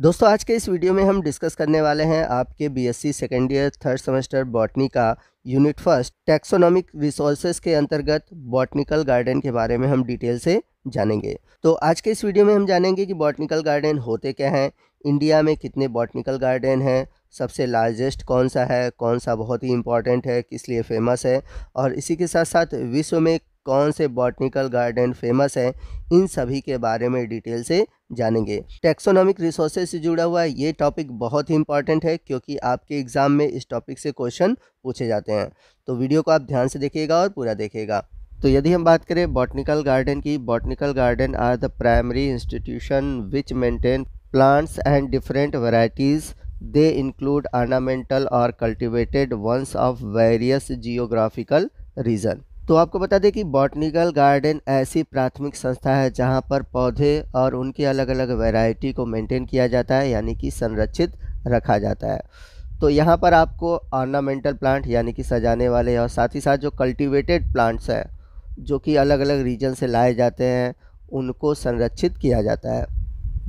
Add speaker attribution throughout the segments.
Speaker 1: दोस्तों आज के इस वीडियो में हम डिस्कस करने वाले हैं आपके BSc second year third semester botany का यूनिट फर्स्ट टैक्सोनॉमिक रिसोर्सेज के अंतर्गत बॉटनिकल गार्डन के बारे में हम डिटेल से जानेंगे तो आज के इस वीडियो में हम जानेंगे कि बॉटनिकल गार्डन होते क्या हैं इंडिया में कितने बॉटनिकल गार्डन हैं सबसे लार्जेस्ट कौन सा है कौन सा बहुत ही इंपॉर्टेंट है किस लिए फेमस है और इसी के साथ साथ विश्व में कौन से बॉटनिकल गार्डन फेमस हैं इन सभी के बारे में डिटेल से जानेंगे टेक्सोनॉमिक रिसोर्सेज से जुड़ा हुआ ये टॉपिक बहुत ही इंपॉर्टेंट है क्योंकि आपके एग्जाम में इस टॉपिक से क्वेश्चन पूछे जाते हैं तो वीडियो को आप ध्यान से देखिएगा और पूरा देखिएगा तो यदि हम बात करें बॉटनिकल गार्डन की botanical garden are the primary institution which maintain plants and different varieties they include ornamental और cultivated ones of various geographical region तो आपको बता दें कि बॉटनिकल गार्डन ऐसी प्राथमिक संस्था है जहां पर पौधे और उनकी अलग अलग वैरायटी को मेंटेन किया जाता है यानी कि संरक्षित रखा जाता है तो यहाँ पर आपको ऑर्नामेंटल प्लांट यानी कि सजाने वाले और साथ ही साथ जो कल्टीवेटेड प्लांट्स हैं जो कि अलग अलग रीजन से लाए जाते हैं उनको संरक्षित किया जाता है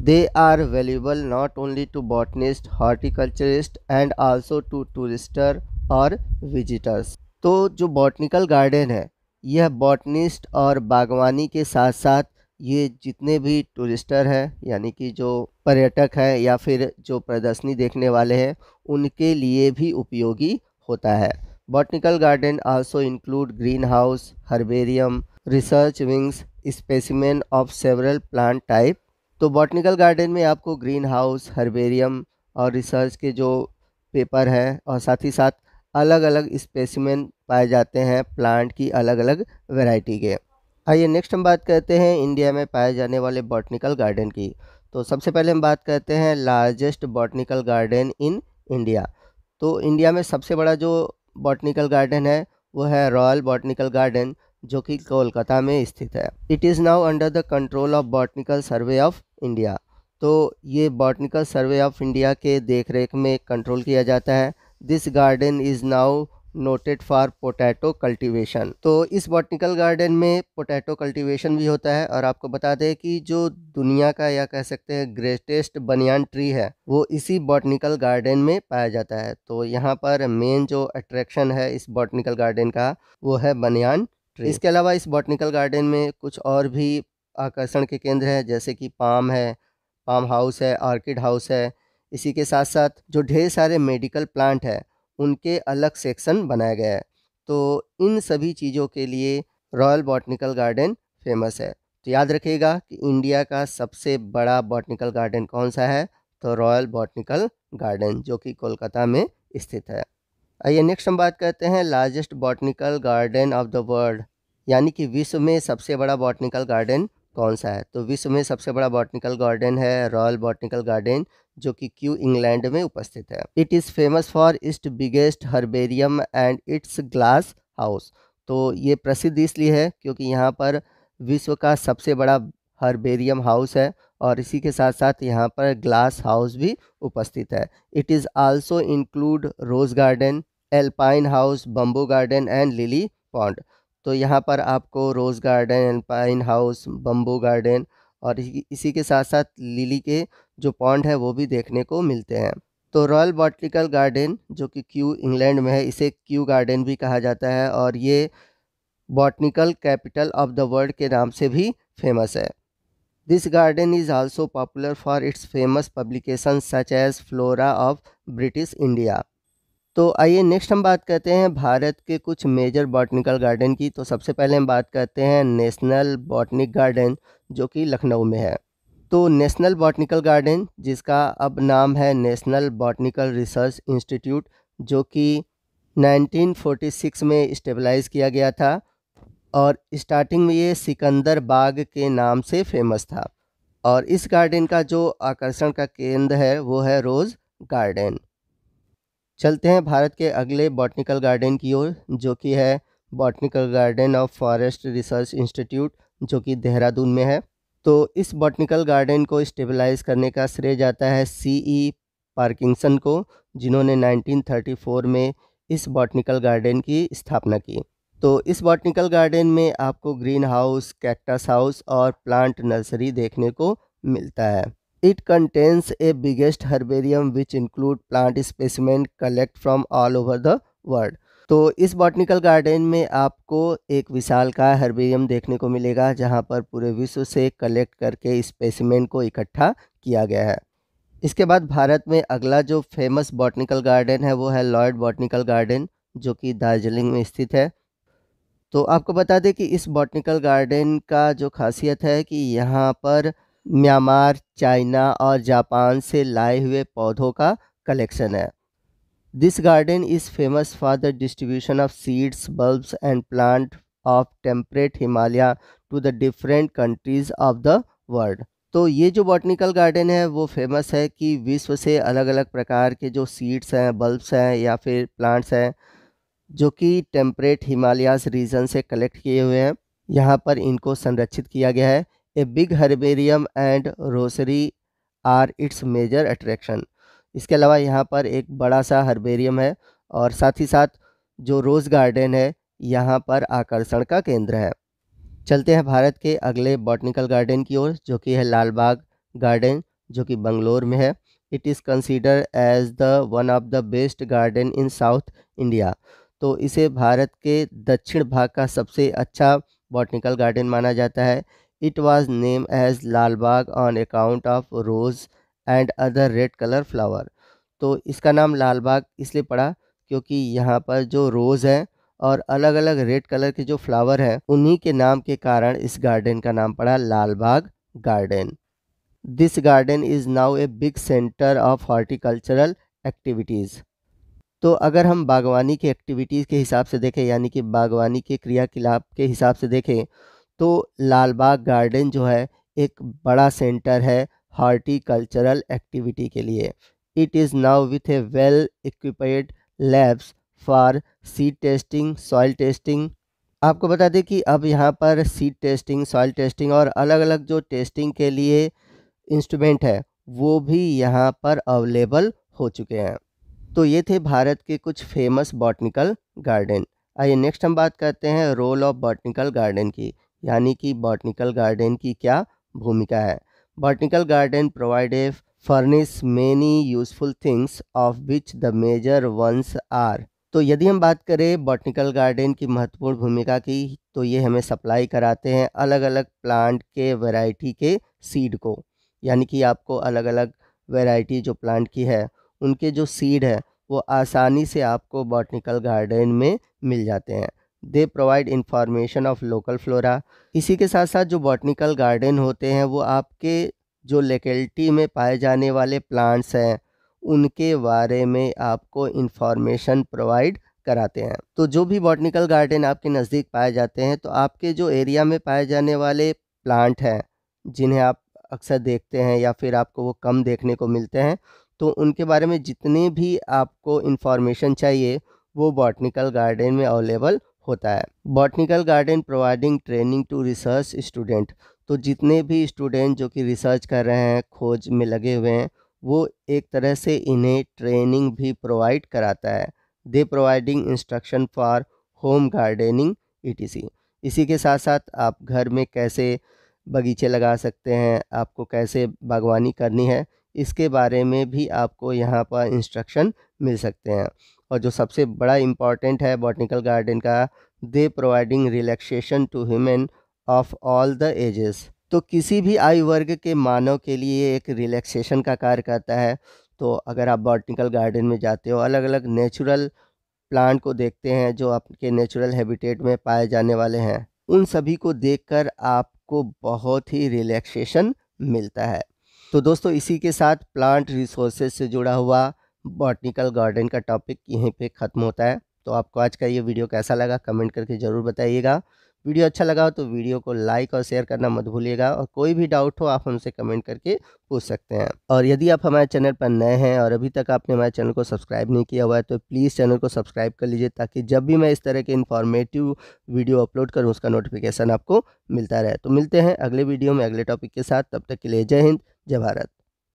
Speaker 1: they are valuable not only to botanist horticulturist and also to tourists और विजिटर्स तो जो बॉटनिकल गार्डन है यह बॉटनिस्ट और बागवानी के साथ साथ ये जितने भी टूरिस्टर हैं यानी कि जो पर्यटक हैं या फिर जो प्रदर्शनी देखने वाले हैं उनके लिए भी उपयोगी होता है botanical garden also include green house herbarium research wings specimen of several plant type तो बॉटनिकल गार्डन में आपको ग्रीन हाउस हर्बेरियम और रिसर्च के जो पेपर हैं और साथ ही साथ अलग अलग स्पेसिमेन पाए जाते हैं प्लांट की अलग अलग वेराइटी के आइए नेक्स्ट हम बात करते हैं इंडिया में पाए जाने वाले बॉटनिकल गार्डन की तो सबसे पहले हम बात करते हैं largest botanical garden in India तो इंडिया में सबसे बड़ा जो बॉटनिकल गार्डन है वो है रॉयल बॉटनिकल गार्डन जो कि कोलकाता में स्थित है it is now under the control of botanical survey of India तो ये बॉटनिकल सर्वे ऑफ इंडिया के देखरेख में कंट्रोल किया जाता है this garden is now noted for potato cultivation तो इस बॉटनिकल गार्डन में पोटैटो कल्टिवेशन भी होता है और आपको बता दें कि जो दुनिया का या कह सकते हैं ग्रेटेस्ट बनियान ट्री है वो इसी बॉटनिकल गार्डन में पाया जाता है तो यहाँ पर मेन जो अट्रैक्शन है इस बॉटनिकल गार्डन का वो है बनियान ट्री इसके अलावा इस बॉटनिकल गार्डन में कुछ और भी आकर्षण के केंद्र हैं जैसे कि पाम है पाम हाउस है ऑर्किड हाउस है इसी के साथ साथ जो ढेर सारे मेडिकल प्लांट हैं उनके अलग सेक्शन बनाए गए हैं तो इन सभी चीज़ों के लिए रॉयल बॉटनिकल गार्डन फेमस है तो याद रखिएगा कि इंडिया का सबसे बड़ा बॉटनिकल गार्डन कौन सा है तो रॉयल बॉटनिकल गार्डन जो कि कोलकाता में स्थित है आइए नेक्स्ट हम बात करते हैं largest botanical garden of the world यानी कि विश्व में सबसे बड़ा बॉटनिकल गार्डन कौन सा है तो विश्व में सबसे बड़ा बॉटनिकल गार्डन है रॉयल बॉटनिकल गार्डन जो कि क्यू इंग्लैंड में उपस्थित है इट इज़ फेमस फॉर इस्ट biggest herbarium and its glass house तो ये प्रसिद्ध इसलिए है क्योंकि यहाँ पर विश्व का सबसे बड़ा हर्बेरियम हाउस है और इसी के साथ साथ यहाँ पर ग्लास हाउस भी उपस्थित है it is also include rose garden alpine house bamboo garden and lily pond तो यहाँ पर आपको rose garden pine house bamboo garden और इसी के साथ साथ लिली के जो पॉन्ड है वो भी देखने को मिलते हैं तो रॉयल बॉटनिकल गार्डन जो कि क्यू इंग्लैंड में है इसे क्यू गार्डन भी कहा जाता है और ये botanical capital of the world के नाम से भी फेमस है this garden is also popular for its famous publication such as flora of British India तो आइए नेक्स्ट हम बात करते हैं भारत के कुछ मेजर बॉटनिकल गार्डन की तो सबसे पहले हम बात करते हैं नेशनल बॉटनिक गार्डन जो कि लखनऊ में है तो नेशनल बॉटनिकल गार्डन जिसका अब नाम है नेशनल बॉटनिकल रिसर्च इंस्टीट्यूट जो कि 1946 में स्टेबलाइज़ किया गया था और स्टार्टिंग में ये सिकंदर बाग के नाम से फेमस था और इस गार्डन का जो आकर्षण का केंद्र है वो है रोज़ गार्डन चलते हैं भारत के अगले बॉटनिकल गार्डन की ओर जो कि है botanical garden of forest research institute जो कि देहरादून में है तो इस बॉटनिकल गार्डन को स्टेबलाइज करने का श्रेय जाता है सी ई पार्किंसन को जिन्होंने 1934 में इस बॉटनिकल गार्डन की स्थापना की तो इस बॉटनिकल गार्डन में आपको ग्रीन हाउस कैक्टस हाउस और प्लांट नर्सरी देखने को मिलता है It contains a biggest herbarium which include plant specimen collect from all over the world तो इस बॉटनिकल गार्डन में आपको एक विशाल का हर्बेरियम देखने को मिलेगा जहां पर पूरे विश्व से कलेक्ट करके स्पेसिमेंट को इकट्ठा किया गया है इसके बाद भारत में अगला जो फेमस बॉटनिकल गार्डन है वो है लॉयड बॉटनिकल गार्डन जो कि दार्जिलिंग में स्थित है तो आपको बता दें कि इस बॉटनिकल गार्डन का जो खासियत है कि यहाँ पर म्यांमार चाइना और जापान से लाए हुए पौधों का कलेक्शन है this garden is famous for the distribution of seeds bulbs and plant of temperate Himalaya to the different countries of the world तो ये जो बॉटनिकल गार्डन है वो फेमस है कि विश्व से अलग अलग प्रकार के जो सीड्स हैं बल्ब्स हैं या फिर प्लांट्स हैं जो कि टेम्परेट हिमालयाज रीजन से कलेक्ट किए हुए हैं यहाँ पर इनको संरक्षित किया गया है a big herbarium and rosary are its major attraction इसके अलावा यहाँ पर एक बड़ा सा हर्बेरियम है और साथ ही साथ जो रोज़ गार्डन है यहाँ पर आकर्षण का केंद्र है चलते हैं भारत के अगले बॉटनिकल गार्डन की ओर जो कि है लाल बाग गार्डन जो कि बंगलोर में है it is consider as the one of the best garden in South India तो इसे भारत के दक्षिण भाग का सबसे अच्छा बॉटनिकल गार्डन माना जाता है it was name as Lal Bagh on account of rose and other red colour flower तो इसका नाम लाल बाग इसलिए पड़ा क्योंकि यहाँ पर जो रोज़ हैं और अलग अलग रेड कलर के जो फ्लावर हैं उन्हीं के नाम के कारण इस गार्डन का नाम पड़ा Lal Bagh garden this garden is now a big centre of horticultural activities तो अगर हम बागवानी के एक्टिविटीज़ के हिसाब से देखें यानी कि बागवानी के क्रियाकलाप के हिसाब से देखें तो लाल बाग गार्डन जो है एक बड़ा सेंटर है हॉर्टिकल्चरल एक्टिविटी के लिए it is now with a well equipped labs for seed testing soil testing आपको बता दें कि अब यहाँ पर सीड टेस्टिंग सॉइल टेस्टिंग और अलग अलग जो टेस्टिंग के लिए इंस्ट्रूमेंट है वो भी यहाँ पर अवेलेबल हो चुके हैं तो ये थे भारत के कुछ फेमस बॉटनिकल गार्डन आइए नेक्स्ट हम बात करते हैं रोल ऑफ बॉटनिकल गार्डन की यानी कि बॉटनिकल गार्डन की क्या भूमिका है botanical garden provide a furnish many useful things of which the major ones are तो यदि हम बात करें बॉटनिकल गार्डन की महत्वपूर्ण भूमिका की तो ये हमें सप्लाई कराते हैं अलग अलग प्लांट के वैरायटी के सीड को यानी कि आपको अलग अलग वैरायटी जो प्लांट की है उनके जो सीड है वो आसानी से आपको बॉटनिकल गार्डन में मिल जाते हैं they provide information of local flora इसी के साथ साथ जो बॉटनिकल गार्डन होते हैं वो आपके जो लोकेलिटी में पाए जाने वाले प्लांट्स हैं उनके बारे में आपको इन्फॉर्मेशन प्रोवाइड कराते हैं तो जो भी बॉटनिकल गार्डन आपके नज़दीक पाए जाते हैं तो आपके जो एरिया में पाए जाने वाले प्लांट हैं जिन्हें आप अक्सर देखते हैं या फिर आपको वो कम देखने को मिलते हैं तो उनके बारे में जितने भी आपको इन्फॉर्मेशन चाहिए वो बॉटनिकल गार्डन में अवेलेबल होता है botanical garden providing training to research student तो जितने भी स्टूडेंट जो कि रिसर्च कर रहे हैं खोज में लगे हुए हैं वो एक तरह से इन्हें ट्रेनिंग भी प्रोवाइड कराता है they providing instruction for home gardening ई इसी के साथ साथ आप घर में कैसे बगीचे लगा सकते हैं आपको कैसे बागवानी करनी है इसके बारे में भी आपको यहाँ पर इंस्ट्रक्शन मिल सकते हैं और जो सबसे बड़ा इम्पॉर्टेंट है बॉटनिकल गार्डन का they providing relaxation to human of all the ages तो किसी भी आयु वर्ग के मानव के लिए एक रिलैक्सेशन का कार्य करता है तो अगर आप बॉटनिकल गार्डन में जाते हो अलग अलग नेचुरल प्लांट को देखते हैं जो आपके नेचुरल हैबिटेट में पाए जाने वाले हैं उन सभी को देखकर आपको बहुत ही रिलैक्सेशन मिलता है तो दोस्तों इसी के साथ प्लांट रिसोर्सेज से जुड़ा हुआ बॉटनिकल गार्डन का टॉपिक यहीं पे ख़त्म होता है तो आपको आज का ये वीडियो कैसा लगा कमेंट करके ज़रूर बताइएगा वीडियो अच्छा लगा हो तो वीडियो को लाइक और शेयर करना मत भूलिएगा और कोई भी डाउट हो आप हमसे कमेंट करके पूछ सकते हैं और यदि आप हमारे चैनल पर नए हैं और अभी तक आपने हमारे चैनल को सब्सक्राइब नहीं किया हुआ है तो प्लीज़ चैनल को सब्सक्राइब कर लीजिए ताकि जब भी मैं इस तरह के इन्फॉर्मेटिव वीडियो अपलोड करूँ उसका नोटिफिकेशन आपको मिलता रहे तो मिलते हैं अगले वीडियो में अगले टॉपिक के साथ तब तक के लिए जय हिंद जय भारत